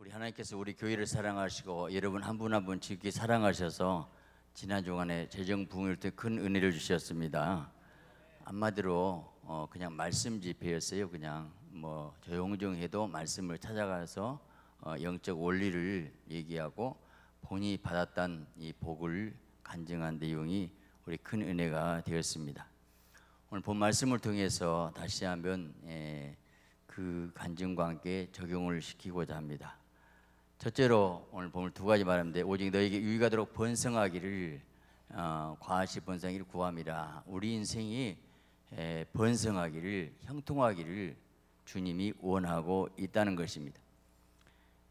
우리 하나님께서 우리 교회를 사랑하시고 여러분 한 분 한 분 지극히 사랑하셔서 지난 주간에 재정 부흥일 때 큰 은혜를 주셨습니다. 한마디로 어 그냥 말씀 집회였어요. 그냥 뭐 조용정해도 말씀을 찾아가서 어 영적 원리를 얘기하고 본이 받았던 이 복을 간증한 내용이 우리 큰 은혜가 되었습니다. 오늘 본 말씀을 통해서 다시 한번 예, 그 간증과 함께 적용을 시키고자 합니다. 첫째로 오늘 보물 두 가지 말하데 오직 너에게 유익하도록 번성하기를 어, 과시 번성기를 구함이라 우리 인생이 에, 번성하기를 형통하기를 주님이 원하고 있다는 것입니다.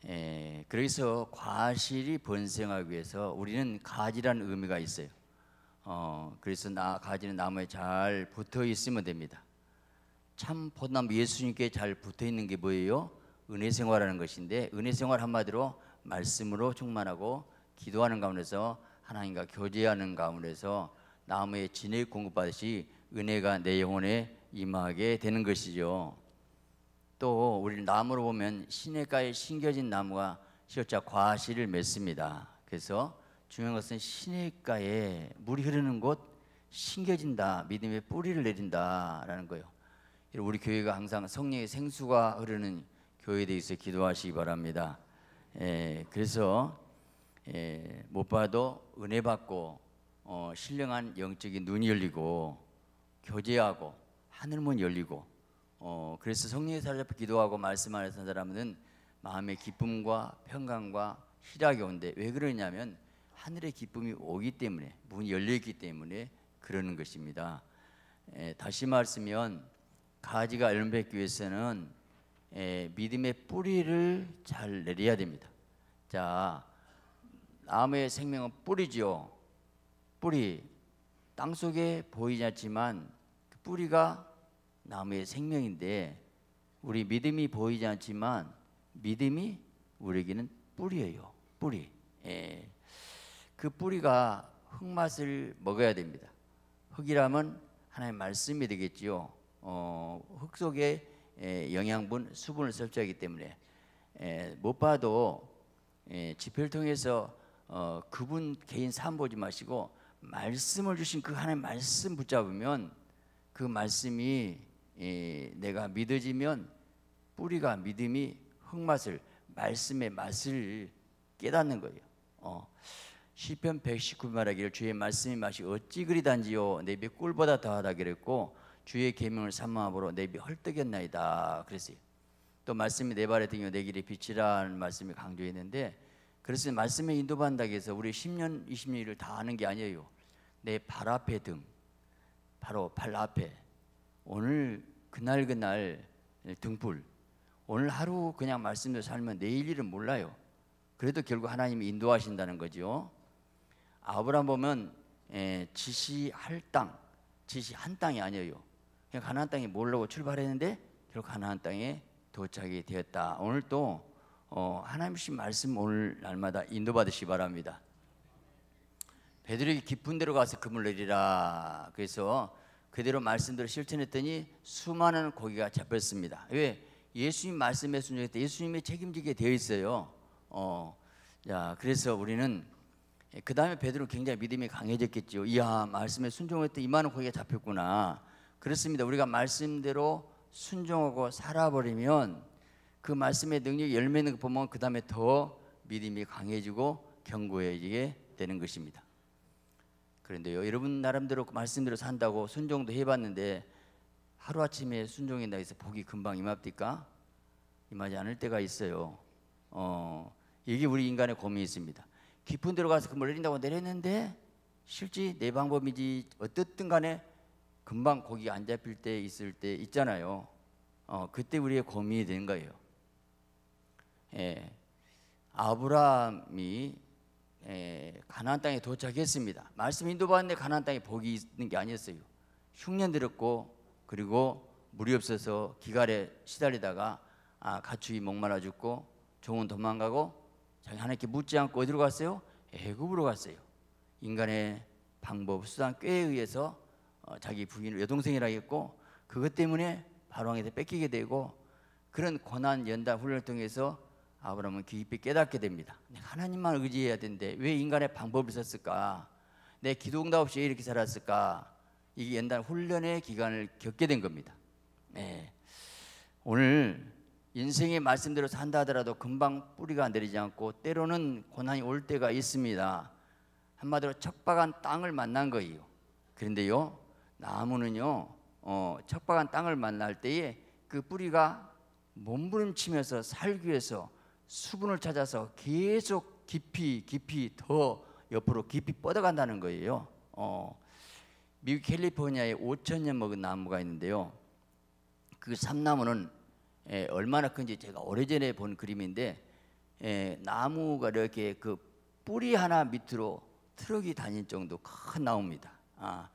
에, 그래서 과실이 번성하기 위해서 우리는 가지라는 의미가 있어요. 어, 그래서 나, 가지는 나무에 잘 붙어 있으면 됩니다. 참 포도나무 예수님께 잘 붙어 있는 게 뭐예요? 은혜 생활하는 것인데 은혜 생활 한마디로 말씀으로 충만하고 기도하는 가운데서 하나님과 교제하는 가운데서 나무의 진액 공급받으시 은혜가 내 영혼에 임하게 되는 것이죠. 또 우리 나무로 보면 시냇가에 심겨진 나무가 시자 과실을 맺습니다. 그래서 중요한 것은 시냇가에 물이 흐르는 곳 심겨진다. 믿음의 뿌리를 내린다라는 거예요. 우리 교회가 항상 성령의 생수가 흐르는 교회에 대해서 기도하시기 바랍니다. 예, 그래서 예, 못 봐도 은혜 받고 어, 신령한 영적인 눈이 열리고 교제하고 하늘문 열리고 어, 그래서 성령의 사로잡혀 기도하고 말씀 안에 사람은 마음의 기쁨과 평강과 희락이 온데 왜 그러냐면 하늘의 기쁨이 오기 때문에 문이 열려있기 때문에 그러는 것입니다. 예, 다시 말하면 가지가 열매기 위해서는 에, 예, 믿음의 뿌리를 잘 내려야 됩니다. 자, 암의 생명은 뿌리지 뿌리 땅 속에 보이지 않지만 그 뿌리가 나무의 생명인데 우리 믿음이 보이지 않지만 믿음이 우리에게는 뿌리예요. 뿌리. 에. 예. 그 뿌리가 흙맛을 먹어야 됩니다. 흙이라면 하나님의 말씀이 되겠지요. 어, 흙 속에 영양분, 수분을 섭취하기 때문에 못 봐도 지표를 통해서 어, 그분 개인 삶 보지 마시고 말씀을 주신 그 하나님 말씀 붙잡으면 그 말씀이 내가 믿어지면 뿌리가 믿음이 흙맛을 말씀의 맛을 깨닫는 거예요. 어. 시편 1 1 9 말하기를 주의 말씀이 맛이 어찌 그리 단지요 내비 꿀보다 더하다 그랬고 주의 계명을 삼마함으로 내 입이 헐떡였나이다 그랬어요. 또 말씀이 내 발의 등이요 내 길이 빛이라는 말씀이 강조했는데 그래서 말씀에 인도받는다고 해서 우리 10년 20년을 다 아는 게 아니에요. 내 발 앞에 등 바로 발 앞에 오늘 그날 그날 등불 오늘 하루 그냥 말씀대로 살면 내일 일은 몰라요. 그래도 결국 하나님이 인도하신다는 거지 아브라함 보면 예, 지시할 땅, 지시한 땅이 아니에요. 그냥 가나안 땅에 몰려고 출발했는데 결국 가나안 땅에 도착이 되었다. 오늘 또 어, 하나님의 말씀 오늘 날마다 인도받으시 바랍니다. 베드로에게 깊은 데로 가서 금을 내리라. 그래서 그대로 말씀대로 실천했더니 수많은 고기가 잡혔습니다. 왜? 예수님 말씀에 순종했 예수님이 책임지게 되어 있어요. 어, 자, 그래서 우리는 그 다음에 베드로 굉장히 믿음이 강해졌겠죠. 이야, 말씀에 순종했더니 이만한 고기가 잡혔구나. 그렇습니다. 우리가 말씀대로 순종하고 살아버리면 그 말씀의 능력이 열매는 보면 그 다음에 더 믿음이 강해지고 견고해지게 되는 것입니다. 그런데요, 여러분 나름대로 그 말씀대로 산다고 순종도 해봤는데 하루 아침에 순종한다 해서 복이 금방 임합니까? 임하지 않을 때가 있어요. 어, 이게 우리 인간의 고민이 있습니다. 깊은 데로 가서 그물 내린다고 내렸는데 실제 내 방법이지 어떻든 간에 금방 고기 안 잡힐 때 있을 때 있잖아요. 어, 그때 우리의 고민이 된 거예요. 예, 아브라함이 예, 가나안 땅에 도착했습니다. 말씀 인도받는데 가나안 땅에 복이 있는 게 아니었어요. 흉년 들었고 그리고 물이 없어서 기갈에 시달리다가 아, 가축이 목말라 죽고 종은 도망가고 자기 하나님께 묻지 않고 어디로 갔어요? 애굽으로 갔어요. 인간의 방법 수단 꾀에 의해서 어, 자기 부인을 여동생이라 했고 그것 때문에 바로왕에서 뺏기게 되고 그런 고난 연단 훈련을 통해서 아브라함은 깊이 깨닫게 됩니다. 하나님만 의지해야 되는데 왜 인간의 방법을 썼을까? 내 기도응답 없이 이렇게 살았을까? 이게 연단 훈련의 기간을 겪게 된 겁니다. 네. 오늘 인생의 말씀대로 산다 하더라도 금방 뿌리가 내리지 않고 때로는 고난이 올 때가 있습니다. 한마디로 척박한 땅을 만난 거예요. 그런데요, 나무는요 어, 척박한 땅을 만날 때에 그 뿌리가 몸부림치면서 살기 위해서 수분을 찾아서 계속 깊이 깊이 더 옆으로 깊이 뻗어간다는 거예요. 어, 미국 캘리포니아에 5천 년 먹은 나무가 있는데요. 그 삼나무는 에, 예, 얼마나 큰지 제가 오래전에 본 그림인데 에, 예, 나무가 이렇게 그 뿌리 하나 밑으로 트럭이 다닐 정도 큰나무니다 아,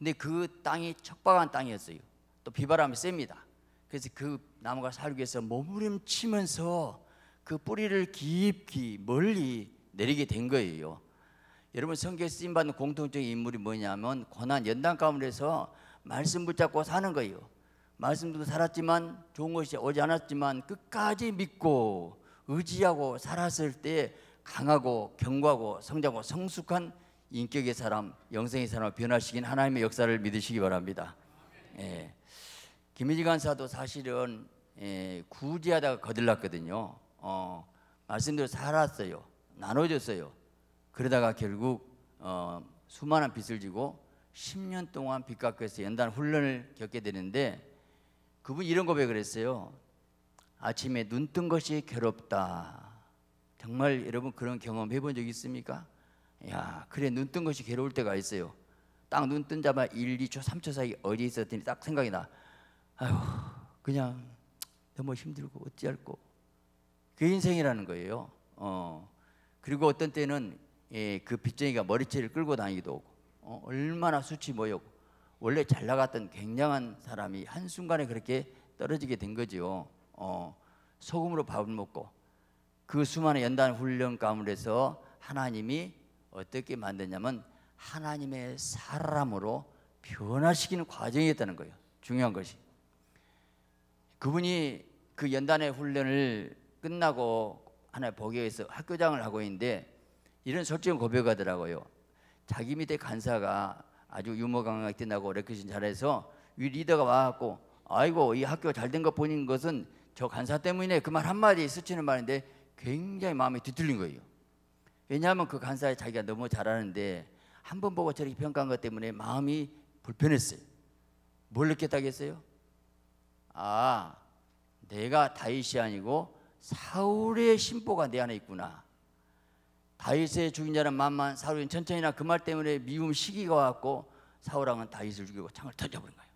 근데 그 땅이 척박한 땅이었어요. 또 비바람이 셉니다. 그래서 그 나무가 살기 위해서 몸부림치면서 그 뿌리를 깊이 멀리 내리게 된 거예요. 여러분 성경에 쓰임 받는 공통적인 인물이 뭐냐면 고난 연단 가운데서 말씀 붙잡고 사는 거예요. 말씀도 살았지만 좋은 것이 오지 않았지만 끝까지 믿고 의지하고 살았을 때 강하고 견고하고 성장하고 성숙한 인격의 사람, 영생의 사람 변화시킨 하나님의 역사를 믿으시기 바랍니다. 예. 김일지 간사도 사실은 예, 구제하다가 거들났거든요. 어, 말씀대로 살았어요. 나눠줬어요. 그러다가 결국 어, 수많은 빚을 지고 10년 동안 빚 갚아서 연단 훈련을 겪게 되는데 그분 이런 고백을 했어요. 아침에 눈 뜬 것이 괴롭다. 정말 여러분 그런 경험 해본 적 있습니까? 야 그래 눈뜬 것이 괴로울 때가 있어요 딱 눈 뜬자마 1, 2초, 3초 사이 어디 있었더니 딱 생각이 나 아휴 그냥 너무 힘들고 어찌할꼬 그 인생이라는 거예요 어 그리고 어떤 때는 예, 그 빚쟁이가 머리채를 끌고 다니기도 하고 어, 얼마나 수치 모였고 원래 잘 나갔던 굉장한 사람이 한순간에 그렇게 떨어지게 된거지 어, 소금으로 밥을 먹고 그 수많은 연단 훈련 가운데서 하나님이 어떻게 만드냐면 하나님의 사람으로 변화시키는 과정이었다는 거예요. 중요한 것이. 그분이 그 연단의 훈련을 끝나고 하나의 보교에서 학교장을 하고 있는데 이런 솔직한 고백하더라고요. 자기 밑에 간사가 아주 유머 강하게 뛰나고 레크신 잘해서 위 리더가 와갖고 아이고 이 학교 잘된것 보는 것은 저 간사 때문에그 말 한마디 스치는 말인데 굉장히 마음이 뒤틀린 거예요. 왜냐하면 그 간사에 자기가 너무 잘하는데 한 번 보고 저렇게 평가한 것 때문에 마음이 불편했어요. 뭘 느꼈다겠어요? 아, 내가 다윗이 아니고 사울의 심보가 내 안에 있구나. 다윗의 죽인 자는 만만 사울은 천천히나 그 말 때문에 미움 시기가 왔고 사울왕은 다윗을 죽이고 창을 던져버린 거예요.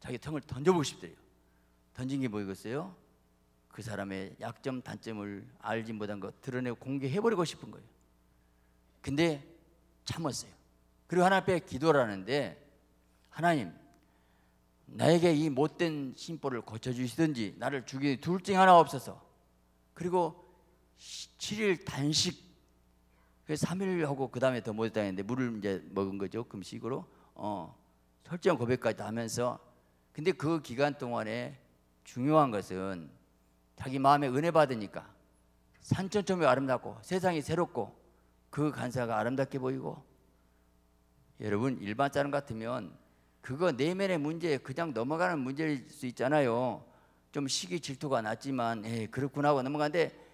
자기 창을 던져보고 싶대요. 던진 게 뭐겠어요? 그 사람의 약점 단점을 알지 못한 것 드러내고 공개해버리고 싶은 거예요. 근데 참았어요. 그리고 하나 앞에 기도를 하는데 하나님 나에게 이 못된 심보를 고쳐주시든지 나를 죽이둘중 하나 없어서 그리고 7일 단식 3일 하고 그 다음에 더 못했다는데 물을 이제 먹은 거죠 금식으로 어 철저한 고백까지 하면서 근데 그 기간 동안에 중요한 것은 자기 마음에 은혜 받으니까 산천점이 아름답고 세상이 새롭고 그 간사가 아름답게 보이고 여러분 일반 사람 같으면 그거 내면의 문제 그냥 넘어가는 문제일 수 있잖아요. 좀 시기 질투가 났지만 에 예, 그렇구나 하고 넘어가는데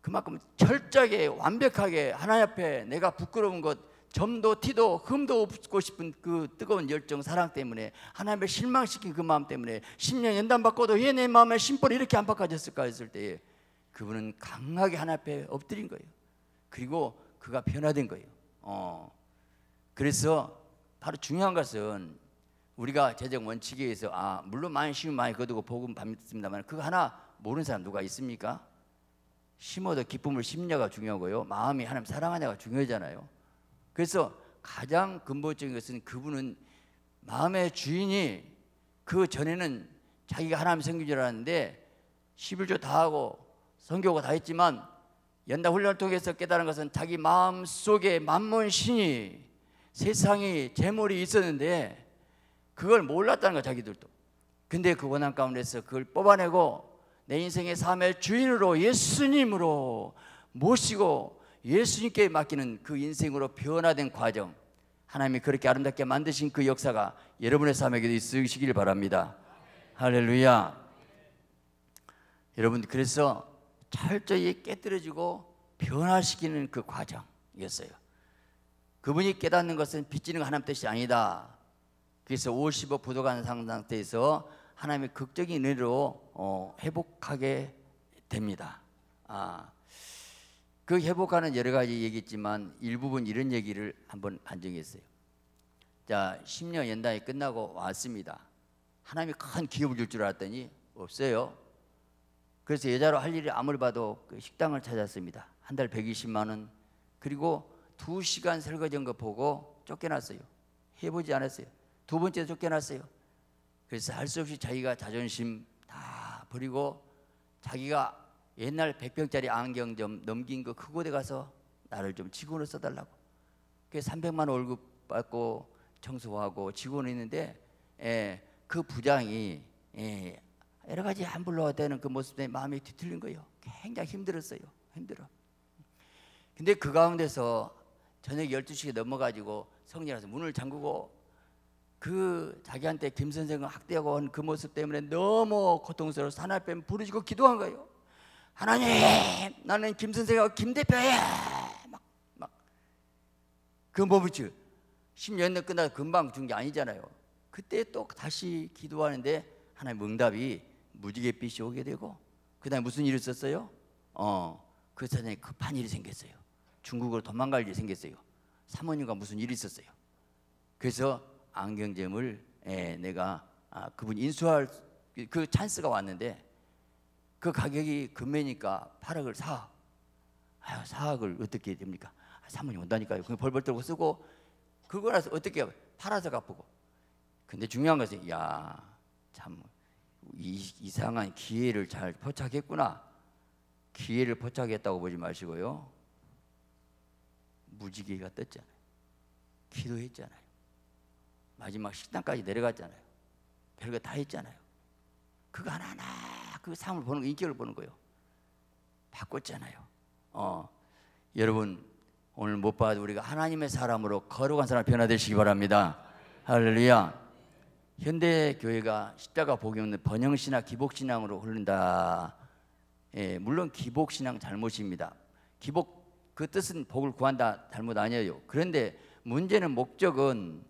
그만큼 철저하게 완벽하게 하나옆에 내가 부끄러운 것 점도 티도 흠도 없고 싶은 그 뜨거운 열정 사랑 때문에 하나님을 실망시킨 그 마음 때문에 10년 연단 받고도 왜내 예, 마음에 심벌이 이렇게 안바꿔졌을까 했을 때 그분은 강하게 하나 앞에 엎드린 거예요. 그리고 그가 변화된 거예요. 어. 그래서 바로 중요한 것은 우리가 재정 원칙에 의해서 아 물론 많이 심으면 많이 거두고 복음 받습니다만 그거 하나 모르는 사람 누가 있습니까? 심어도 기쁨을 심냐가 중요하고요. 마음이 하나님 사랑하냐가 중요하잖아요. 그래서 가장 근본적인 것은 그분은 마음의 주인이 그 전에는 자기가 하나님 성긴 줄알는데 11조 다 하고 성교고 다 했지만 연다 훈련을 통해서 깨달은 것은 자기 마음 속에 만문 신이 세상에 재물이 있었는데 그걸 몰랐다는 거 자기들도. 근데 그 고난 가운데서 그걸 뽑아내고 내 인생의 삶의 주인으로 예수님으로 모시고 예수님께 맡기는 그 인생으로 변화된 과정. 하나님이 그렇게 아름답게 만드신 그 역사가 여러분의 삶에게도 있으시길 바랍니다. 할렐루야. 여러분 그래서 철저히 깨뜨려지고 변화시키는 그 과정이었어요. 그분이 깨닫는 것은 빚지는 하나님 뜻이 아니다. 그래서 5 0 부도간 상태에서 하나님의 극적인 은혜로 어, 회복하게 됩니다. 아, 그 회복하는 여러 가지 얘기지만 일부분 이런 얘기를 한 번 반증했어요. 자, 10년 연단이 끝나고 왔습니다. 하나님이 큰 기업을 줄 줄 알았더니 없어요. 그래서 여자로 할 일이 아무리 봐도 그 식당을 찾았습니다. 한 달 120만 원. 그리고 두 시간 설거지한 거 보고 쫓겨났어요. 해보지 않았어요. 두 번째 쫓겨났어요. 그래서 할 수 없이 자기가 자존심 다 버리고 자기가 옛날 1 0 0평짜리 안경 좀 넘긴 거 그곳에 가서 나를 좀 직원으로 써달라고. 그 300만 원 월급 받고 청소하고 직원이 있는데 에, 예, 그 부장이 예, 여러 가지 함불로 되는 그 모습 때문에 마음이 뒤틀린 거예요. 굉장히 힘들었어요. 힘들어. 근데 그 가운데서 저녁 12시에 넘어가지고 성전에서 문을 잠그고 그 자기한테 김 선생을 학대하고 한그 모습 때문에 너무 고통스러워 하나님 부르짖고 기도한 거예요. 하나님, 나는 김 선생하고 김 대표야. 막막그 뭐부지 10년 끝나 금방 준 게 아니잖아요. 그때 또 다시 기도하는데 하나님 응답이 무지갯빛이 오게 되고 그다음에 무슨 일이 있었어요? 어, 그 전에 급한 일이 생겼어요. 중국으로 도망갈 일이 생겼어요. 사모님과 무슨 일이 있었어요. 그래서 안경점을 에, 예, 내가 아, 그분 인수할 그 찬스가 왔는데 그 가격이 금매니까 8억을 사. 아유, 4억을 어떻게 됩니까? 아, 사모님 온다니까요. 그냥 벌벌 떨고 쓰고 그거라서 어떻게 팔아서 갚고. 근데 중요한 것은 야, 참 이, 이상한 기회를 잘 포착했구나. 기회를 포착했다고 보지 마시고요. 무지개가 떴잖아요. 기도했잖아요. 마지막 식당까지 내려갔잖아요. 별거 다 했잖아요. 그거 하나하나 그 삶을 보는 거, 인격을 보는 거예요. 바꿨잖아요. 어, 여러분 오늘 못 봐도 우리가 하나님의 사람으로 거룩한 사람 변화되시기 바랍니다. 할렐루야. 현대 교회가 십자가 복음은 번영신학, 기복신앙으로 흐른다. 예, 물론 기복신앙 잘못입니다. 기복 그 뜻은 복을 구한다 잘못 아니에요. 그런데 문제는 목적은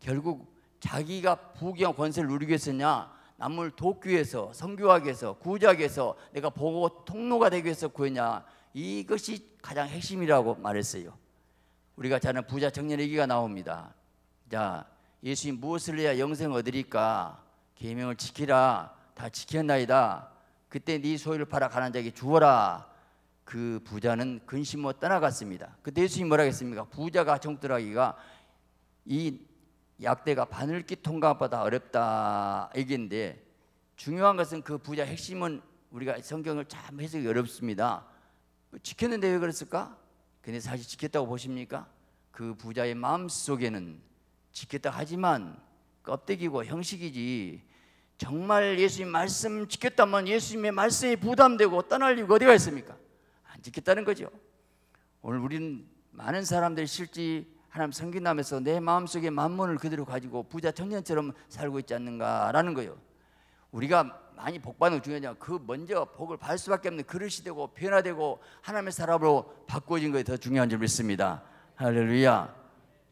결국 자기가 부귀와 권세를 누리기 위해냐 남을 돕기 위해서 성교하기 위해서 구제하기 위해서 내가 보고 통로가 되기 위해서 구했냐 이것이 가장 핵심이라고 말했어요 우리가 자는 부자 청년 얘기가 나옵니다 자 예수님 무엇을 해야 영생 얻으리까? 계명을 지키라. 다 지켰나이다. 그때 네 소유를 팔아 가난 자에게 주어라. 그 부자는 근심으 떠나갔습니다. 그때 예수님 뭐라 했습니까? 부자가 정들하기가 이 약대가 바늘기 통과보다 어렵다 얘기인데 중요한 것은 그 부자 핵심은 우리가 성경을 참 해석이 어렵습니다. 지켰는데 왜 그랬을까? 근데 사실 지켰다고 보십니까? 그 부자의 마음 속에는 지켰다 하지만 껍데기고 형식이지 정말 예수님 말씀 지켰다면 예수님의 말씀이 부담되고 떠날 이유가 어디가 있습니까? 안 지켰다는 거죠. 오늘 우리는 많은 사람들이 실제 하나님 성긴남에서 내 마음속에 만문을 그대로 가지고 부자 청년처럼 살고 있지 않는가라는 거예요. 우리가 많이 복받는 중요하냐? 그 먼저 복을 받을 수밖에 없는 그릇이 되고 변화되고 하나님의 사람으로 바꿔진 것이 더 중요한 줄 믿습니다. 할렐루야.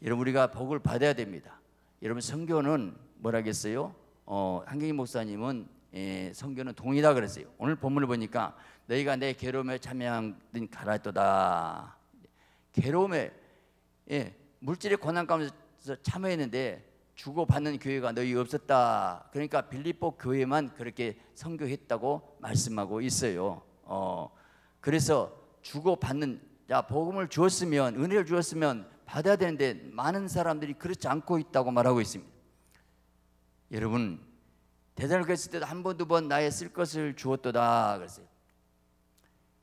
여러분 우리가 복을 받아야 됩니다. 여러분 성교는 뭐라겠어요? 어, 한경희 목사님은 예, 성교는 동의다 그랬어요. 오늘 본문을 보니까 너희가 내 괴로움에 참여한 가라도다. 괴로움에 예, 물질의 고난 가운데서 참여했는데 주고받는 교회가 너희 없었다. 그러니까 빌립보 교회만 그렇게 선교했다고 말씀하고 있어요. 어, 그래서 주고받는 자 복음을 주었으면 은혜를 주었으면 받아야 되는데 많은 사람들이 그렇지 않고 있다고 말하고 있습니다. 여러분 대단을 했을 때도 한 번 두 번 나의 쓸 것을 주었도다 그랬어요.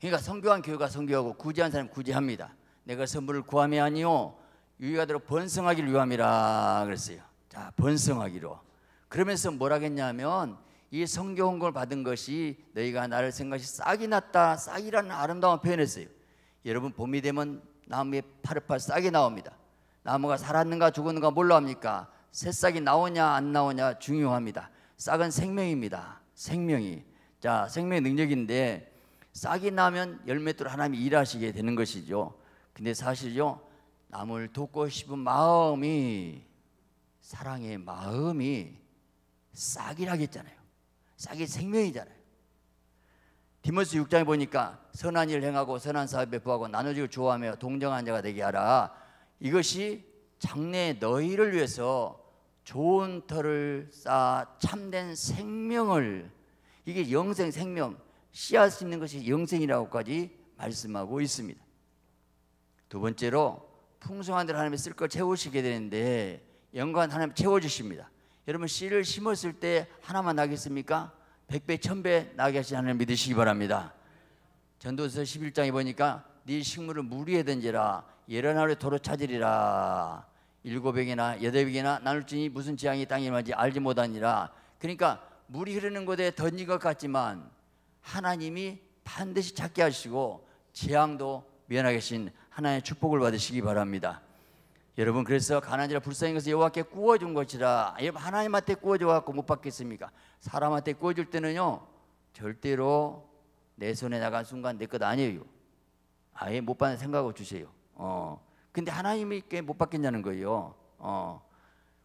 그러니까 성교한 교회가 성교하고 구제한 사람 구제합니다. 내가 선물을 구함이 아니요 유익하도록 번성하기를 위함이라 그랬어요. 자 번성하기로. 그러면서 뭐라겠냐면 이 성경 공을 받은 것이 너희가 나를 생각이 싹이 났다 싹이라는 아름다운 표현했어요. 여러분 봄이 되면 나무에 파릇파릇 싹이 나옵니다. 나무가 살았는가 죽었는가 뭘로 합니까? 새싹이 나오냐 안 나오냐 중요합니다. 싹은 생명입니다. 생명이. 자, 생명의 능력인데 싹이 나면 열매로 하나님이 일하시게 되는 것이죠. 근데 사실요. 남을 돕고 싶은 마음이 사랑의 마음이 싹이라고 잖아요 싹이 생명이잖아요. 디모스 6장에 보니까 선한 일 행하고 선한 사업에 부하고 나누지고 좋아하며 동정한 자가 되게 하라. 이것이 장래 너희를 위해서 좋은 터를 쌓아 참된 생명을 이게 영생 생명 씨앗 있는 것이 영생이라고까지 말씀하고 있습니다. 두 번째로 풍성한 대로 하나님이 쓸걸 채우시게 되는데 영광 하나님 채워주십니다. 여러분 씨를 심었을 때 하나만 나겠습니까? 백배 천배 나게 하신 하나님 믿으시기 바랍니다. 전도서 11장에 보니까 네 식물을 무리에 던지라 예런 하에 도로 찾으리라 일곱에게나 여덟에게나 나눌지니 무슨 지향이 땅에 임하지 알지 못하니라 그러니까 물이 흐르는 곳에 던진 것 같지만 하나님이 반드시 찾게 하시고 재앙도 면하게 하신 하나님의 축복을 받으시기 바랍니다. 여러분 그래서 가난이라 불쌍한 것을 여호와께 구워준 것이라 여러분 예, 하나님한테 구워져 갖고 못 받겠습니까? 사람한테 구워줄 때는요 절대로 내 손에 나간 순간 내 것 아니에요 아예 못 받는 생각을 주세요 어. 근데 하나님께 못 받겠냐는 거예요 어.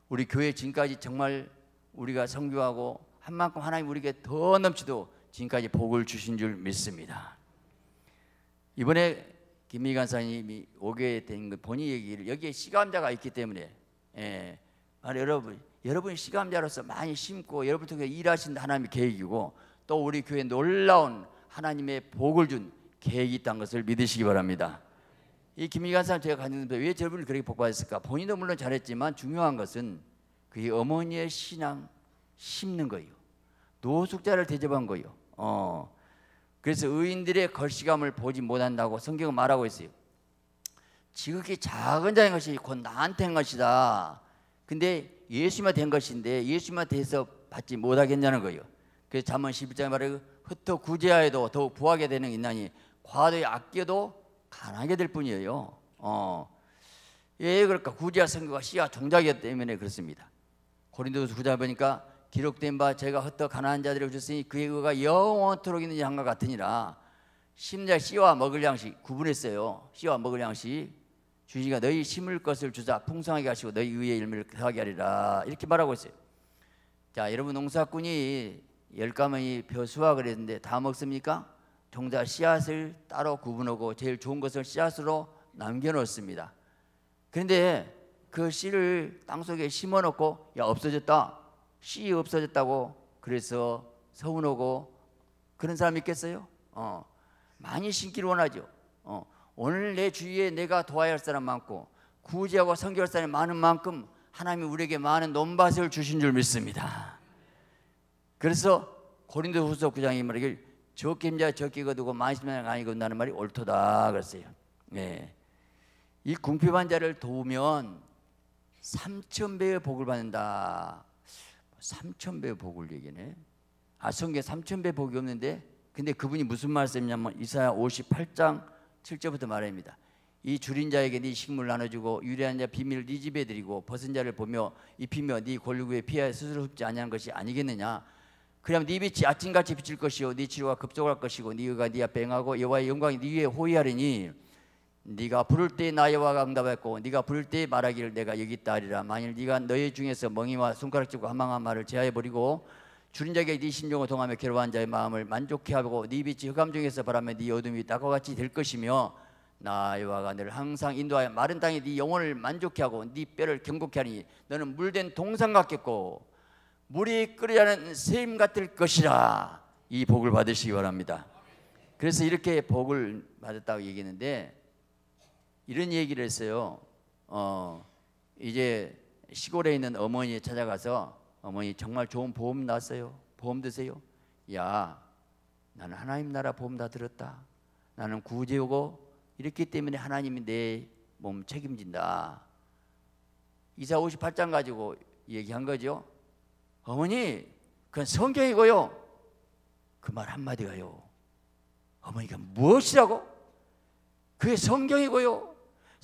우리 교회 지금까지 정말 우리가 성교하고 한 만큼 하나님 우리에게 더 넘치도 지금까지 복을 주신 줄 믿습니다 이번에 김미 간사님이 오게 된건 그 본인 얘기를 여기에 시감자가 있기 때문에 예. 아 여러분 여러분이 시감자로서 많이 심고 여러분 통해 일하신 하나님의 계획이고 또 우리 교회 놀라운 하나님의 복을 준 계획이 있다는 것을 믿으시기 바랍니다. 이김미관사님 제가 갔는데왜 저분을 그렇게 복받았을까? 본인도 물론 잘했지만 중요한 것은 그의 어머니의 신앙 심는 거예요. 노숙자를 대접한 거예요. 어, 그래서 의인들의 걸시감을 보지 못한다고 성경은 말하고 있어요. 지극히 작은 자인 것이 곧 나한테 한 것이다. 근데 예수만 된 것인데 예수만 돼서 받지 못하겠냐는 거예요. 그래서 잠언 11장에 말하고 흩어 구제하여도 더욱 부하게 되는 인난이 과도히 아껴도 가난하게 될 뿐이에요. 어. 예, 그러까 구제와 선교가 씨와 종자기 때문에 그렇습니다. 고린도서 9장 보니까 기록된 바 제가 헛떡 가난한 자들에게 주셨으니 그의 의가 영원토록 있는 양과 같으니라 심자 씨와 먹을 양식 구분했어요 씨와 먹을 양식 주시가 너희 심을 것을 주자 풍성하게 하시고 너희 의의 일을 더하게 하리라 이렇게 말하고 있어요 자 여러분 농사꾼이 열가마 벼수와 그랬는데 다 먹습니까? 종자 씨앗을 따로 구분하고 제일 좋은 것을 씨앗으로 남겨놓습니다 그런데 그 씨를 땅속에 심어놓고 야 없어졌다 C 없어졌다고 그래서 서운하고 그런 사람 있겠어요? 어, 많이 신기를 원하죠. 어, 오늘 내 주위에 내가 도와야 할 사람 많고 구제하고 선교할 사람이 많은 만큼 하나님이 우리에게 많은 논밭을 주신 줄 믿습니다. 그래서 고린도후서 9장이 말이길 적게 자 적게 거두고 많 심는 많이 거둔다는 말이 옳도다 그랬어요. 네. 이 궁핍한 자를 도우면 3천 배의 복을 받는다. 삼천배 복을 얘기네. 아성계 삼천배 복이 없는데 근데 그분이 무슨 말씀이냐면 이사야 58장 7절부터 말합니다. 이 줄인 자에게 네 식물 나눠주고 유리한 자 비밀을 네 집에 드리고 벗은 자를 보며 입히며 네 골육에 피하여 스스로 흡지 아니한 것이 아니겠느냐 그러면 네 빛이 아침같이 비칠 것이요 네 치료가 급속할 것이고 네 의가 네 앞에 행하고 여와의 영광이 네 위에 호위하리니 네가 부를 때 나여와 감답했고 네가 부를 때 말하기를 내가 여기 있다 하리라 만일 네가 너희 중에서 멍이와 손가락질과 한망한 말을 제하해버리고 주린 자에게 네 심령을 통하며 괴로운 자의 마음을 만족해 하고 네 빛이 흑암 중에서 바라며 네 어둠이 땅과 같이 될 것이며 나여와가 너를 항상 인도하여 마른 땅에 네 영혼을 만족해 하고 네 뼈를 경곡케 하니 너는 물된 동상 같겠고 물이 끓으려는 샘 같을 것이라 이 복을 받으시기 바랍니다 그래서 이렇게 복을 받았다고 얘기했는데 이런 얘기를 했어요. 어, 이제 시골에 있는 어머니 찾아가서 어머니 정말 좋은 보험 났어요. 보험 드세요. 야, 나는 하나님 나라 보험 다 들었다. 나는 구제고 이렇기 때문에 하나님이 내 몸 책임진다. 이사 58장 가지고 얘기한 거죠. 어머니, 그건 성경이고요. 그 말 한마디가요. 어머니가 무엇이라고? 그게 성경이고요.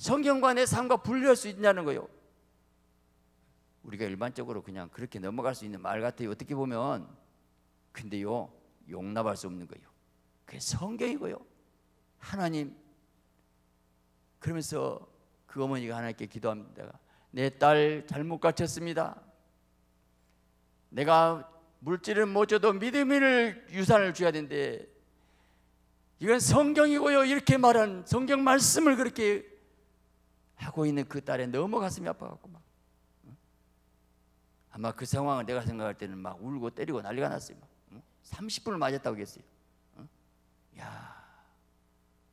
성경과 내 삶과 분리할 수 있냐는 거예요. 우리가 일반적으로 그냥 그렇게 넘어갈 수 있는 말 같아요. 어떻게 보면 근데요 용납할 수 없는 거예요. 그게 성경이고요. 하나님 그러면서 그 어머니가 하나님께 기도합니다. 내 딸 잘못 갇혔습니다. 내가 물질을 못 줘도 믿음을 유산을 줘야 되는데 이건 성경이고요. 이렇게 말한 성경 말씀을 그렇게 하고 있는 그 딸에 너무 가슴이 아파갖고 막 아마 그상황을 내가 생각할 때는 막 울고 때리고 난리가 났어요. 막. 30분을 맞았다고 했어요. 야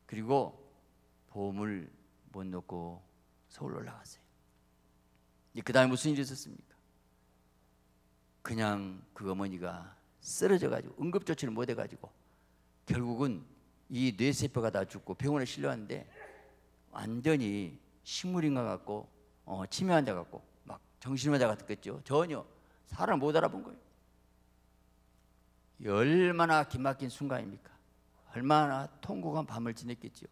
그리고 보험을 못 놓고 서울 올라갔어요. 그 다음에 무슨 일이 있었습니까? 그냥 그 어머니가 쓰러져가지고 응급조치를 못해가지고 결국은 이 뇌세포가 다 죽고 병원에 실려왔는데 완전히 식물인가 같고 어, 치매 환자 같고 막 정신 환자 같았겠죠. 전혀 사람을 못 알아본 거예요. 얼마나 기막힌 순간입니까? 얼마나 통곡한 밤을 지냈겠지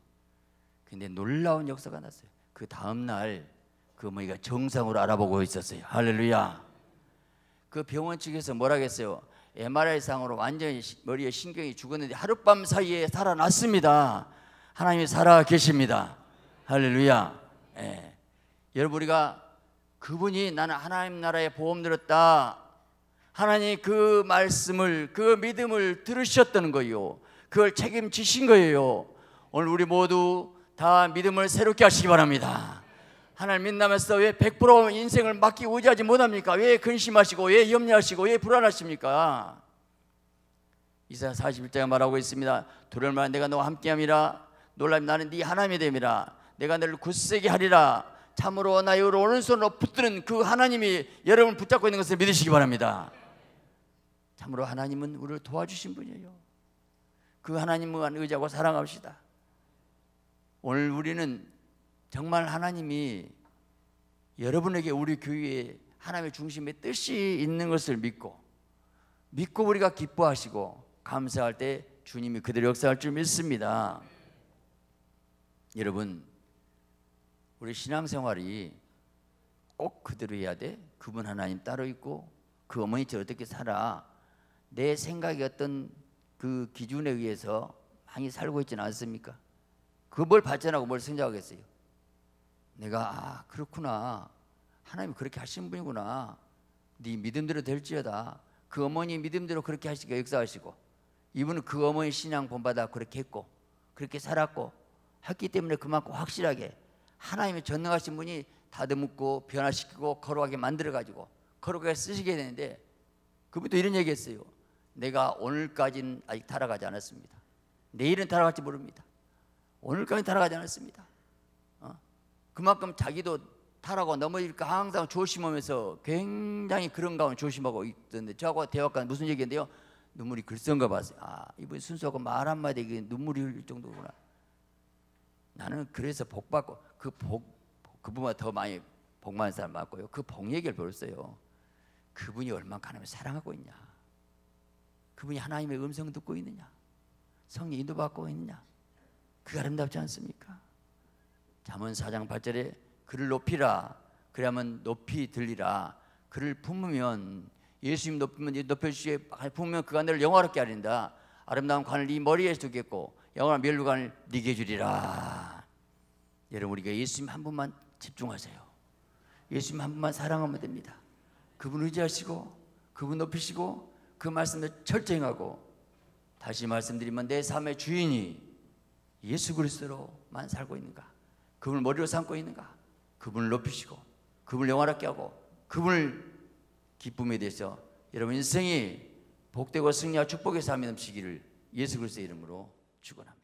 근데 놀라운 역사가 났어요. 그 다음 날그 어머니가 정상으로 알아보고 있었어요. 할렐루야. 그 병원 측에서 뭐라 했어요? MRI상으로 완전히 머리에 신경이 죽었는데 하룻밤 사이에 살아났습니다. 하나님이 살아 계십니다. 할렐루야. 예. 여러분 우리가 그분이 나는 하나님 나라에 보험 들었다. 하나님 그 말씀을 그 믿음을 들으셨다는 거요. 그걸 책임지신 거예요. 오늘 우리 모두 다 믿음을 새롭게 하시기 바랍니다. 하나님 믿나면서 왜 100% 인생을 맡기 의지하지 못합니까? 왜 근심하시고 왜 염려하시고 왜 불안하십니까? 이사 41장에 말하고 있습니다. 두려울 만 내가 너와 함께함이라 놀라면 나는 네 하나님이 됨이라 내가 너를 굳세게 하리라 참으로 나의 오른손으로 붙드는 그 하나님이 여러분을 붙잡고 있는 것을 믿으시기 바랍니다 참으로 하나님은 우리를 도와주신 분이에요 그 하나님만 의지하고 사랑합시다 오늘 우리는 정말 하나님이 여러분에게 우리 교회에 하나님의 중심의 뜻이 있는 것을 믿고 믿고 우리가 기뻐하시고 감사할 때 주님이 그대로 역사할 줄 믿습니다 여러분 우리 신앙생활이 꼭 그대로 해야 돼? 그분 하나님 따로 있고 그 어머니 저 어떻게 살아? 내 생각이 어떤 그 기준에 의해서 많이 살고 있지 않습니까? 그뭘 발전하고 뭘 성장하겠어요? 내가 아 그렇구나 하나님 그렇게 하신 분이구나 네 믿음대로 될지어다 그 어머니 믿음대로 그렇게 하시고 역사하시고 이분은 그 어머니 신앙 본받아 그렇게 했고 그렇게 살았고 했기 때문에 그만큼 확실하게 하나님의 전능하신 분이 다듬고 변화시키고 거룩하게 만들어 가지고 거룩하게 쓰시게 되는데 그분도 이런 얘기했어요. 내가 오늘까지는 아직 타락하지 않았습니다. 내일은 타락할지 모릅니다. 오늘까지 타락하지 않았습니다. 어? 그만큼 자기도 타락고 넘어질까 항상 조심하면서 굉장히 그런 가운데 조심하고 있던데 저하고 대화 가 무슨 얘기인데요. 눈물이 글썽가 봤어요. 아 이분 순수하고 말 한마디 눈물이 흘릴 정도구나. 나는 그래서 복 받고 그 복그분보더 많이 그 복 많은 사람 맞고요. 그 복 얘기를 배웠어요. 그분이 얼마나 하나님을 사랑하고 있냐. 그분이 하나님의 음성 듣고 있느냐. 성령 인도받고 있느냐. 그 아름답지 않습니까? 잠언 4장 8절에 그를 높이라 그러면 높이 들리라 그를 품으면 예수님 높이면 높여주시에 아, 품으면 그가 너를 영화롭게 하린다 아름다운 관을 이 머리에 두겠고 영원한 멸류관을 네게 주리라. 여러분 우리가 예수님 한 분만 집중하세요. 예수님 한 분만 사랑하면 됩니다. 그분 의지하시고 그분 높이시고 그 말씀을 철저히 하고 다시 말씀드리면 내 삶의 주인이 예수 그리스도로만 살고 있는가? 그분을 머리로 삼고 있는가? 그분을 높이시고 그분을 영원하게 하고 그분을 기쁨에 대해서 여러분 인생이 복되고 승리와 축복의 삶이 넘치기를 예수 그리스도의 이름으로 주거나